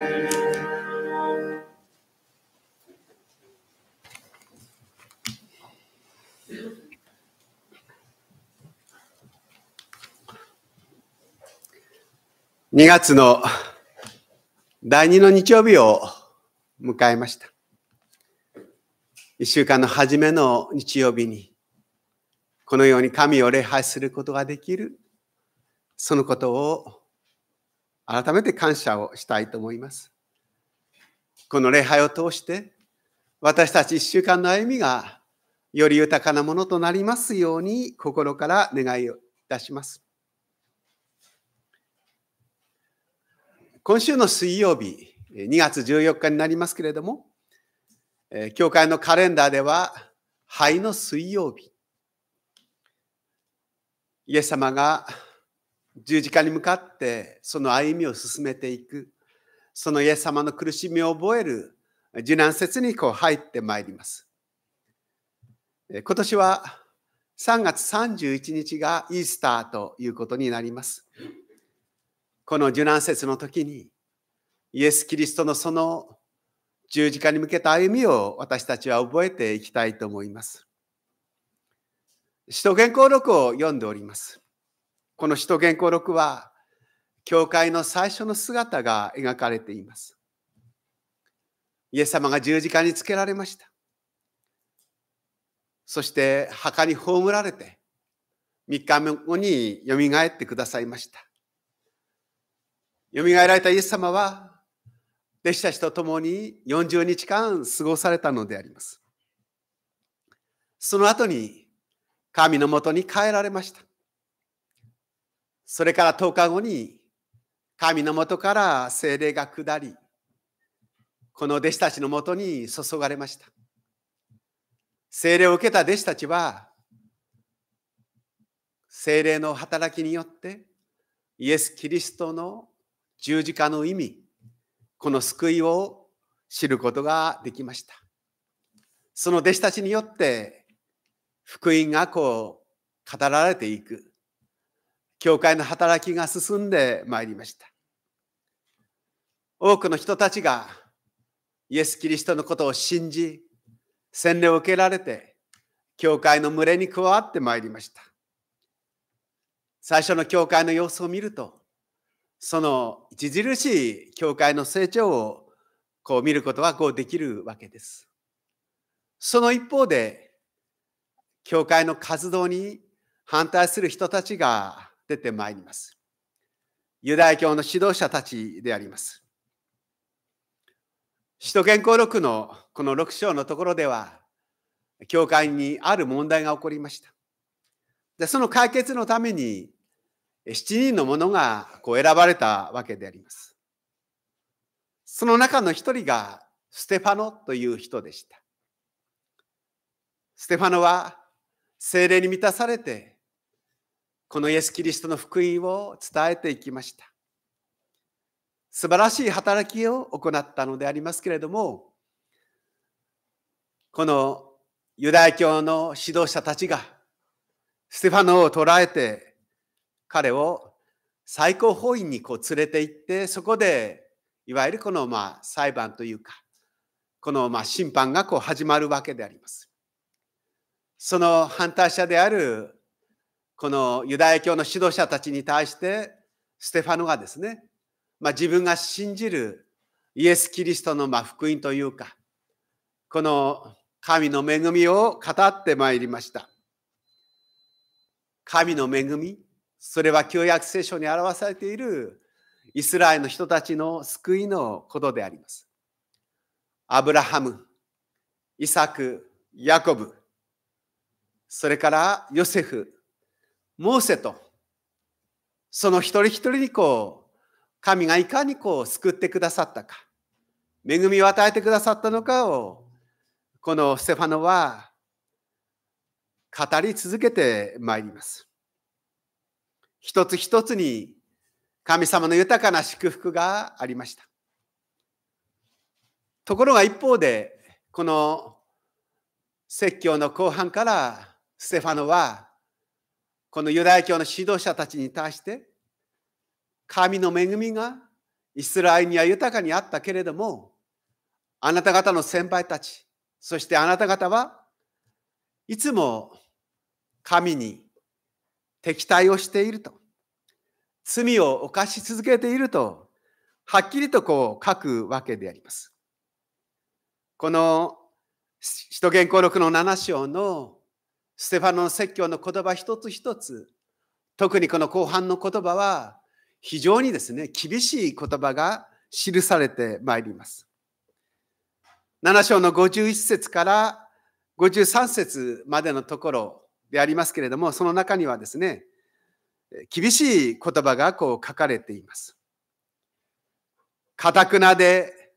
2月の第2の日曜日を迎えました。1週間の初めの日曜日に、このように神を礼拝することができる、そのことを改めて感謝をしたいと思います。この礼拝を通して、私たち1週間の歩みがより豊かなものとなりますように心から願いをいたします。今週の水曜日、2月14日になりますけれども、教会のカレンダーでは、灰の水曜日、イエス様が十字架に向かってその歩みを進めていくそのイエス様の苦しみを覚える受難節にこう入ってまいります今年は3月31日がイースターということになりますこの受難節の時にイエス・キリストのその十字架に向けた歩みを私たちは覚えていきたいと思います。使徒原稿録を読んでおります。この使徒原稿録は、教会の最初の姿が描かれています。イエス様が十字架につけられました。そして墓に葬られて、3日後に蘇ってくださいました。蘇られたイエス様は、弟子たちと共に40日間過ごされたのであります。その後に神のもとに帰られました。それから10日後に神のもとから精霊が下り、この弟子たちのもとに注がれました。精霊を受けた弟子たちは、精霊の働きによって、イエス・キリストの十字架の意味、この救いを知ることができました。その弟子たちによって、福音がこう語られていく。教会の働きが進んでまいりました。多くの人たちがイエス・キリストのことを信じ、洗礼を受けられて、教会の群れに加わってまいりました。最初の教会の様子を見ると、その著しい教会の成長をこう見ることがこうできるわけです。その一方で、教会の活動に反対する人たちが出てまいります。ユダヤ教の指導者たちであります。使徒健康録のこの6章のところでは、教会にある問題が起こりました。でその解決のために、7人の者がこう選ばれたわけであります。その中の1人がステファノという人でした。ステファノは精霊に満たされてこのイエス・キリストの福音を伝えていきました。素晴らしい働きを行ったのでありますけれども、このユダヤ教の指導者たちが、ステファノを捕らえて、彼を最高法院にこう連れて行って、そこで、いわゆるこのまあ裁判というか、このまあ審判がこう始まるわけであります。その反対者であるこのユダヤ教の指導者たちに対してステファノがですね、まあ、自分が信じるイエス・キリストのま福音というかこの神の恵みを語ってまいりました神の恵みそれは旧約聖書に表されているイスラエルの人たちの救いのことでありますアブラハムイサクヤコブそれからヨセフモーセと、その一人一人にこう、神がいかにこう救ってくださったか、恵みを与えてくださったのかを、このステファノは語り続けてまいります。一つ一つに神様の豊かな祝福がありました。ところが一方で、この説教の後半からステファノはこのユダヤ教の指導者たちに対して神の恵みがイスラエルには豊かにあったけれどもあなた方の先輩たちそしてあなた方はいつも神に敵対をしていると罪を犯し続けているとはっきりとこう書くわけであります。この使徒言行録の7章のステファノの説教の言葉一つ一つ、特にこの後半の言葉は、非常にですね、厳しい言葉が記されてまいります。7章の51節から53節までのところでありますけれども、その中にはですね、厳しい言葉がこう書かれています。かたくなで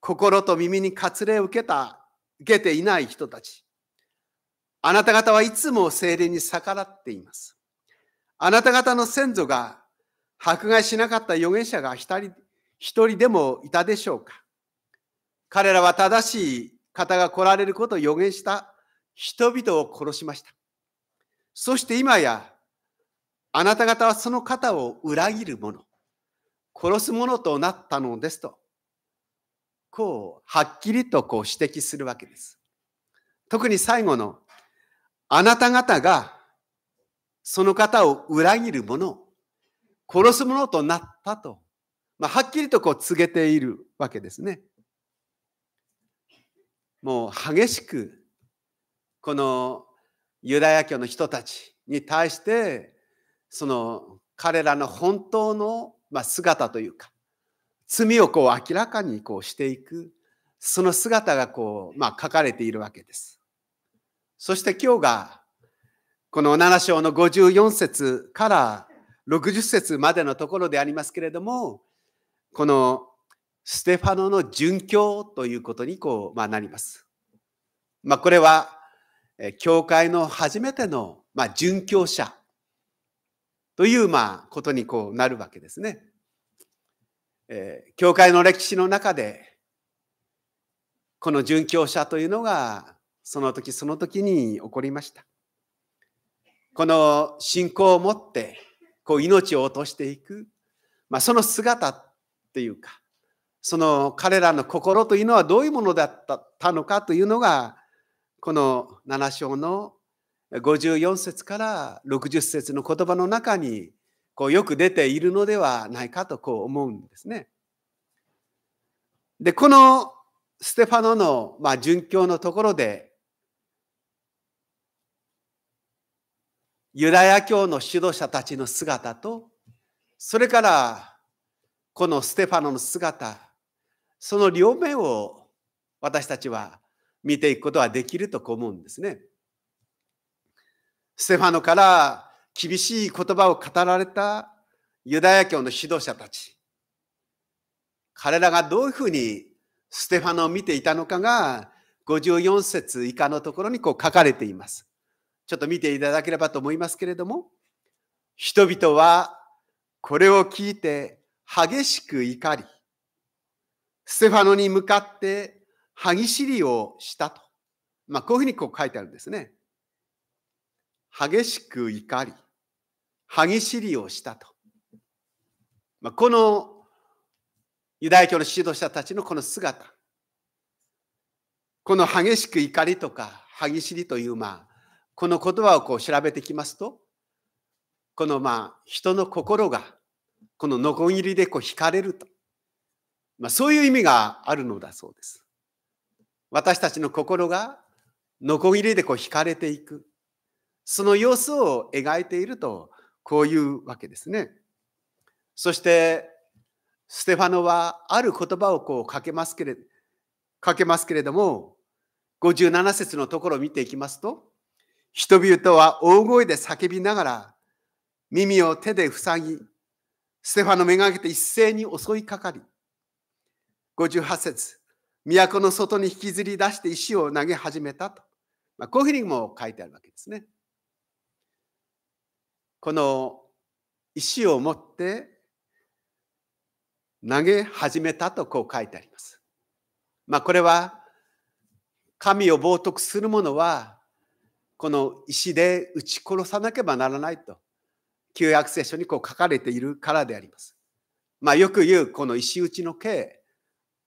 心と耳に割礼を受けた、受けていない人たち。あなた方はいつも精霊に逆らっています。あなた方の先祖が迫害しなかった預言者が一人人でもいたでしょうか彼らは正しい方が来られることを予言した人々を殺しました。そして今や、あなた方はその方を裏切る者、殺す者となったのですと、こう、はっきりとこう指摘するわけです。特に最後のあなた方がその方を裏切る者、殺す者となったと、まあ、はっきりとこう告げているわけですね。もう激しくこのユダヤ教の人たちに対してその彼らの本当の姿というか罪をこう明らかにこうしていくその姿がこう、まあ、書かれているわけです。そして今日がこの7章の54節から60節までのところでありますけれどもこのステファノの殉教ということにこう、まあ、なります。まあ、これは教会の初めての、まあ、殉教者という、まあ、ことにこうなるわけですね。えー、教会の歴史の中でこの殉教者というのがその時その時に起こりました。この信仰を持って、こう命を落としていく、まあ、その姿っていうか、その彼らの心というのはどういうものだったのかというのが、この7章の54節から60節の言葉の中にこうよく出ているのではないかとこう思うんですね。でこのステファノの、まあ、殉教のところでユダヤ教の指導者たちの姿と、それからこのステファノの姿、その両面を私たちは見ていくことはできると思うんですね。ステファノから厳しい言葉を語られたユダヤ教の指導者たち。彼らがどういうふうにステファノを見ていたのかが54節以下のところにこう書かれています。ちょっと見ていただければと思いますけれども、人々はこれを聞いて激しく怒り、ステファノに向かって歯ぎしりをしたと。まあ、こういうふうにこう書いてあるんですね。激しく怒り、歯ぎしりをしたと。まあ、このユダヤ教の指導者たちのこの姿。この激しく怒りとか歯ぎしりという、まあ、この言葉をこう調べてきますと、このまあ人の心がこののこぎりでこう惹かれると、まあ、そういう意味があるのだそうです。私たちの心がのこぎりでこう惹かれていく、その様子を描いていると、こういうわけですね。そして、ステファノはある言葉をこうかけますけれかけますけれども、57節のところを見ていきますと、人々は大声で叫びながら、耳を手で塞ぎ、ステファノめがけて一斉に襲いかかり、58節都の外に引きずり出して石を投げ始めたと。まあ、こういうふうにも書いてあるわけですね。この石を持って投げ始めたとこう書いてあります。まあ、これは神を冒涜する者はこの石で撃ち殺さなければならないと旧約聖書にこう書かれているからであります。まあ、よく言うこの石打ちの刑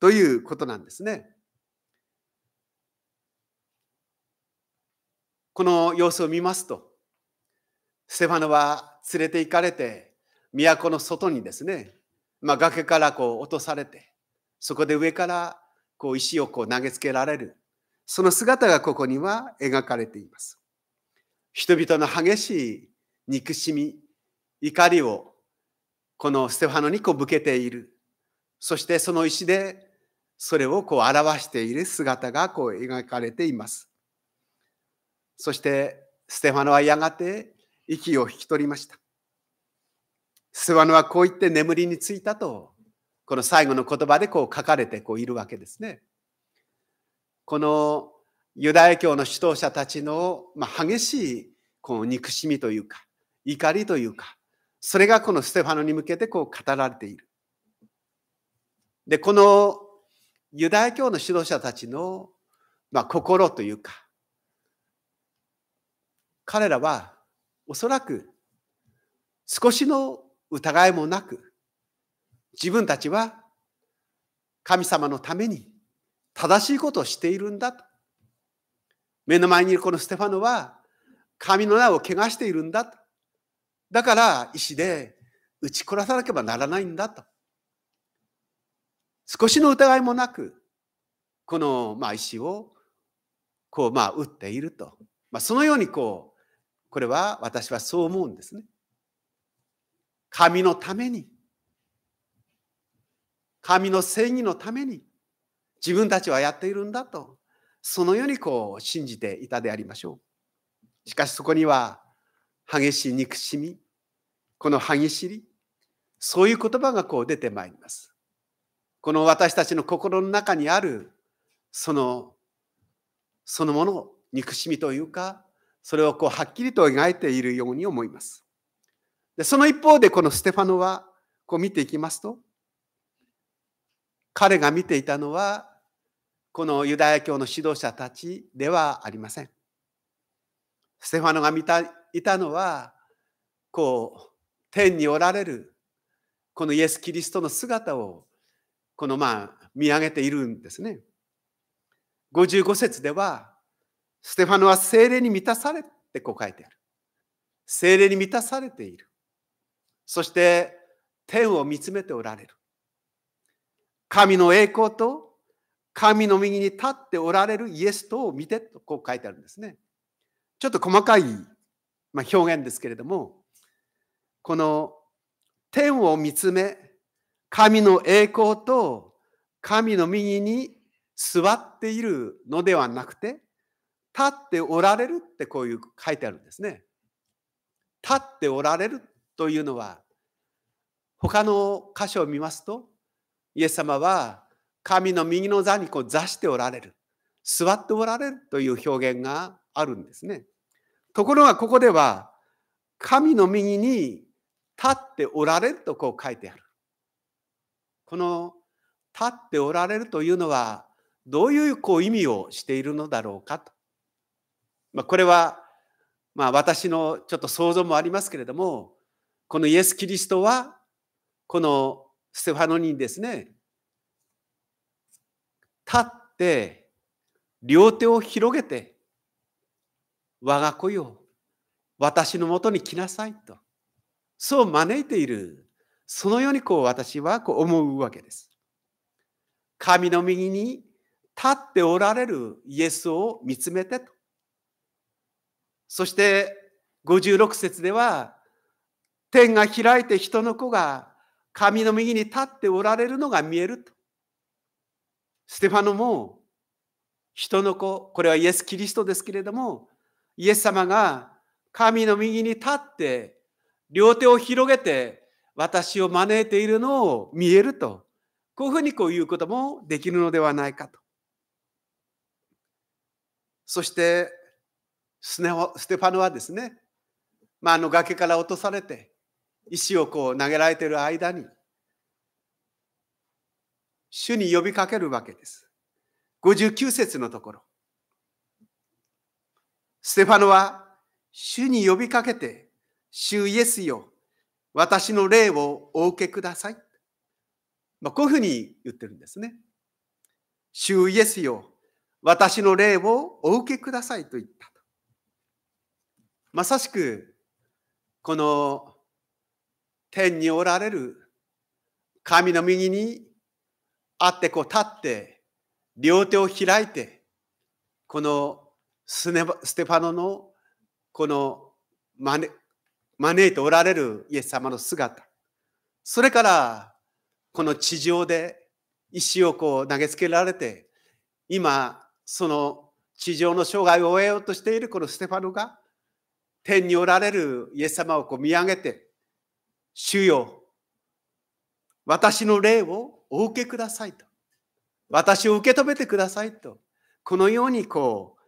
ということなんですね。この様子を見ますとステファノは連れて行かれて都の外にですね、まあ、崖からこう落とされてそこで上からこう石をこう投げつけられるその姿がここには描かれています。人々の激しい憎しみ、怒りをこのステファノにこう向けている。そしてその石でそれをこう表している姿がこう描かれています。そしてステファノはやがて息を引き取りました。ステファノはこう言って眠りについたと、この最後の言葉でこう書かれてこういるわけですね。このユダヤ教の指導者たちの、まあ、激しいこう憎しみというか、怒りというか、それがこのステファノに向けてこう語られている。で、このユダヤ教の指導者たちの、まあ、心というか、彼らはおそらく少しの疑いもなく、自分たちは神様のために正しいことをしているんだと。目の前にいるこのステファノは髪の名を汚しているんだと。だから石で打ち殺さなければならないんだと。少しの疑いもなく、このまあ石をこうまあ打っていると。まあ、そのようにこう、これは私はそう思うんですね。神のために、神の正義のために、自分たちはやっているんだと、そのようにこう信じていたでありましょう。しかしそこには、激しい憎しみ、この歯ぎしり、そういう言葉がこう出てまいります。この私たちの心の中にある、その、そのもの、憎しみというか、それをこうはっきりと描いているように思います。でその一方で、このステファノは、こう見ていきますと、彼が見ていたのはこのユダヤ教の指導者たちではありません。ステファノが見たいたのはこう天におられるこのイエス・キリストの姿をこのまあ見上げているんですね。55節ではステファノは精霊に満たされてこう書いてある。精霊に満たされている。そして天を見つめておられる。神の栄光と神の右に立っておられるイエスとを見てとこう書いてあるんですね。ちょっと細かい、ま表現ですけれども、この天を見つめ、神の栄光と神の右に座っているのではなくて、立っておられるってこういう書いてあるんですね。立っておられるというのは、他の箇所を見ますと、イエス様は神の右の座にこう座しておられる座っておられるという表現があるんですね。ところがここでは神の右に立っておられるとこう書いてある。この立っておられるというのはどういうこう意味をしているのだろうかと。まあ、これはまあ私のちょっと想像もありますけれどもこのイエス・キリストはこのステファノにですね立って、両手を広げて、我が子よ、私のもとに来なさいと。そう招いている。そのようにこう私はこう思うわけです。神の右に立っておられるイエスを見つめてと。そして56節では、天が開いて人の子が神の右に立っておられるのが見えると。ステファノも人の子、これはイエス・キリストですけれども、イエス様が神の右に立って、両手を広げて、私を招いているのを見えると。こういうふうにこういうこともできるのではないかと。そして、スネステファノはですね、まあ、あの崖から落とされて、石をこう投げられている間に、主に呼びかけるわけです。59節のところ。ステファノは主に呼びかけて、主イエスよ、私の霊をお受けください。まあ、こういうふうに言ってるんですね。主イエスよ、私の霊をお受けくださいと言ったまさしく、この天におられる神の右に会ってこう立って、両手を開いて、このスネステファノのこの招招いておられるイエス様の姿。それから、この地上で石をこう投げつけられて、今、その地上の生涯を終えようとしているこのステファノが、天におられるイエス様をこう見上げて、主よ、私の霊をお受けくださいと。私を受け止めてくださいと。このようにこう、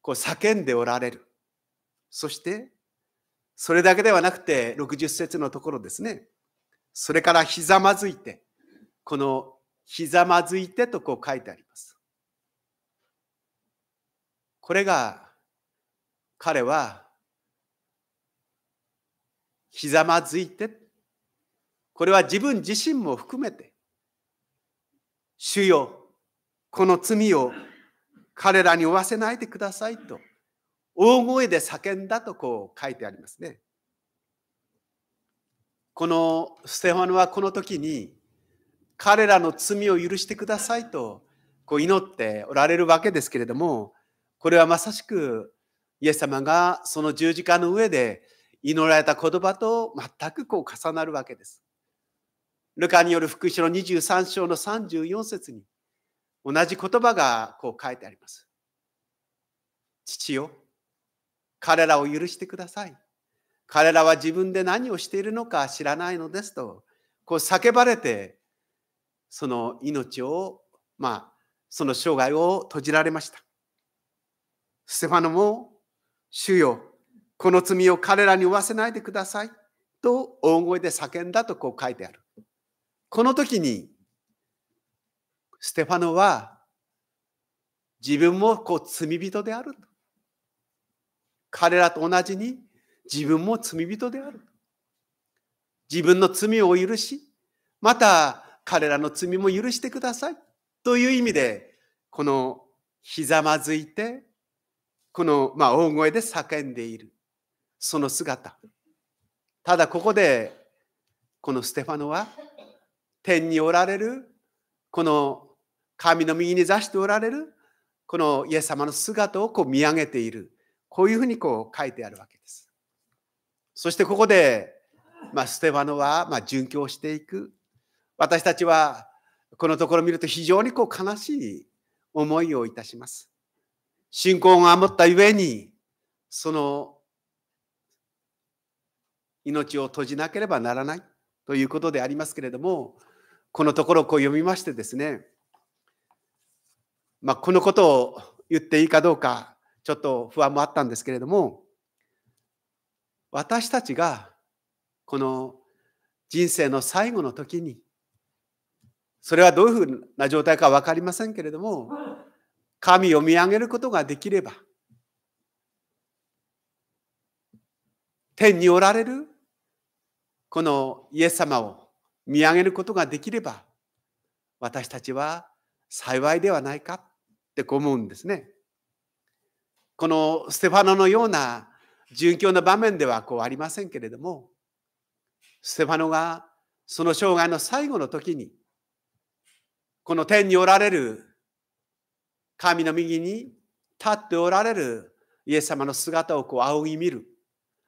こう叫んでおられる。そして、それだけではなくて、60節のところですね。それからひざまずいて、このひざまずいてとこう書いてあります。これが彼はひざまずいてこれは自分自身も含めて、主よ、この罪を彼らに負わせないでくださいと、大声で叫んだとこう書いてありますね。このステファノはこの時に、彼らの罪を許してくださいとこう祈っておられるわけですけれども、これはまさしくイエス様がその十字架の上で祈られた言葉と全くこう重なるわけです。ルカによる福音書の23章の34節に同じ言葉がこう書いてあります。父よ、彼らを許してください。彼らは自分で何をしているのか知らないのですと、こう叫ばれて、その命を、まあ、その生涯を閉じられました。ステファノも、主よ、この罪を彼らに負わせないでくださいと大声で叫んだとこう書いてある。この時に、ステファノは自分もこう罪人である。彼らと同じに自分も罪人である。自分の罪を許し、また彼らの罪も許してください。という意味で、このひざまずいて、この、まあ、大声で叫んでいる。その姿。ただここで、このステファノは、天におられる、この神の右に座しておられる、このイエス様の姿をこう見上げている。こういうふうにこう書いてあるわけです。そしてここで、まあ、ステフノはまあ殉教していく。私たちはこのところを見ると非常にこう悲しい思いをいたします。信仰が守ったゆえに、その命を閉じなければならないということでありますけれども、このところをこう読みましてですね、まあ、このことを言っていいかどうか、ちょっと不安もあったんですけれども、私たちがこの人生の最後の時に、それはどういうふうな状態か分かりませんけれども、神を見上げることができれば、天におられるこのイエス様を見上げることができれば私たちは幸いではないかって思うんですね。このステファノのような殉教の場面ではこうありませんけれどもステファノがその生涯の最後の時にこの天におられる神の右に立っておられるイエス様の姿をこう仰ぎ見る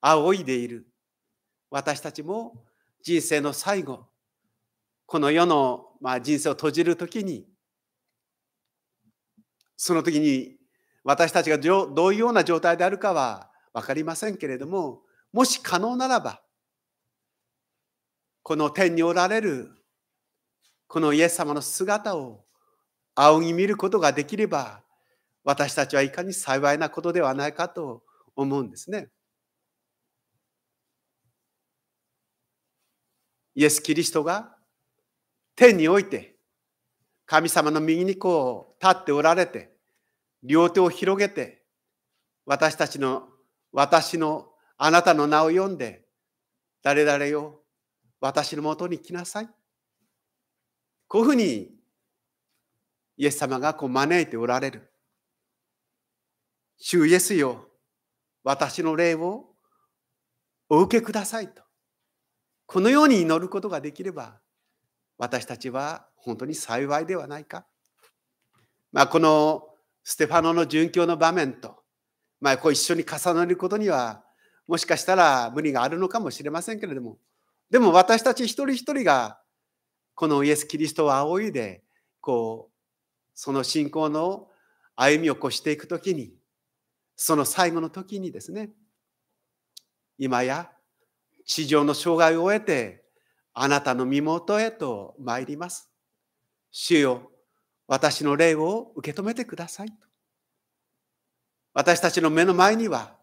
仰いでいる私たちも人生の最後この世の、まあ、人生を閉じる時にその時に私たちがどういうような状態であるかは分かりませんけれどももし可能ならばこの天におられるこのイエス様の姿を仰ぎ見ることができれば私たちはいかに幸いなことではないかと思うんですね。イエス・キリストが天において、神様の右にこう立っておられて、両手を広げて、私たちの、私の、あなたの名を読んで、誰々よ、私のもとに来なさい。こういうふうに、イエス様がこう招いておられる。主イエスよ、私の霊をお受けくださいと。このように祈ることができれば、私たちは本当に幸いではないか。まあ、このステファノの殉教の場面と、まあ、こう一緒に重なることにはもしかしたら無理があるのかもしれませんけれどもでも私たち一人一人がこのイエス・キリストを仰いでこうその信仰の歩みをこうしていく時にその最後の時にですね今や地上の障害を終えてあなたの身元へと参ります。主よ、私の霊を受け止めてください私たちの目の前には、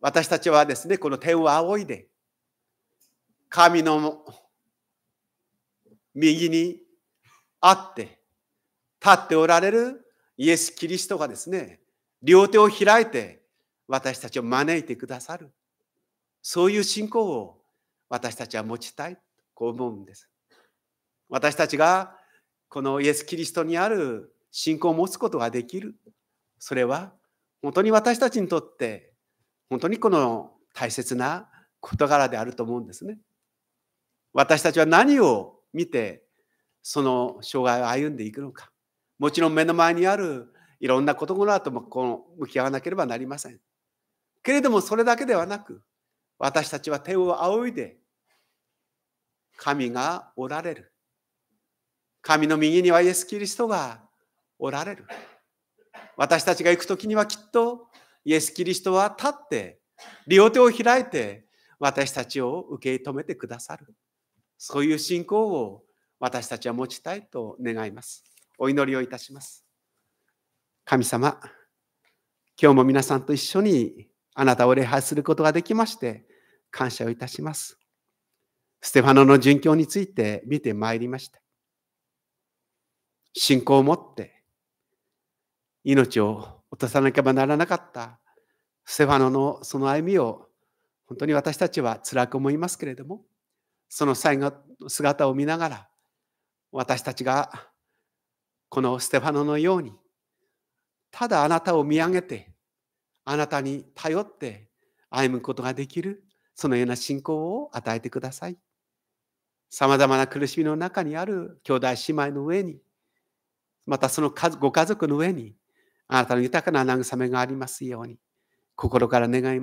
私たちはですね、この天を仰いで、神の右にあって、立っておられるイエス・キリストがですね、両手を開いて私たちを招いてくださる。そういう信仰を私たちは持ちたいこう思うんです。私たちがこのイエス・キリストにある信仰を持つことができる。それは本当に私たちにとって本当にこの大切な事柄であると思うんですね。私たちは何を見てその障害を歩んでいくのか。もちろん目の前にあるいろんな事柄ともこの向き合わなければなりません。けれどもそれだけではなく私たちは手を仰いで神がおられる。神の右にはイエス・キリストがおられる。私たちが行く時にはきっとイエス・キリストは立って両手を開いて私たちを受け止めてくださる。そういう信仰を私たちは持ちたいと願います。お祈りをいたします。神様、今日も皆さんと一緒にあなたを礼拝することができまして感謝をいたします。ステファノの殉教について見てまいりました。信仰を持って命を落とさなければならなかったステファノのその歩みを本当に私たちは辛く思いますけれどもその姿を見ながら私たちがこのステファノのようにただあなたを見上げてあなたに頼って歩むことができるそのような信仰を与えてください。さまざまな苦しみの中にある兄弟姉妹の上に、またそのご家族の上に、あなたの豊かな慰めがありますように、心から願います。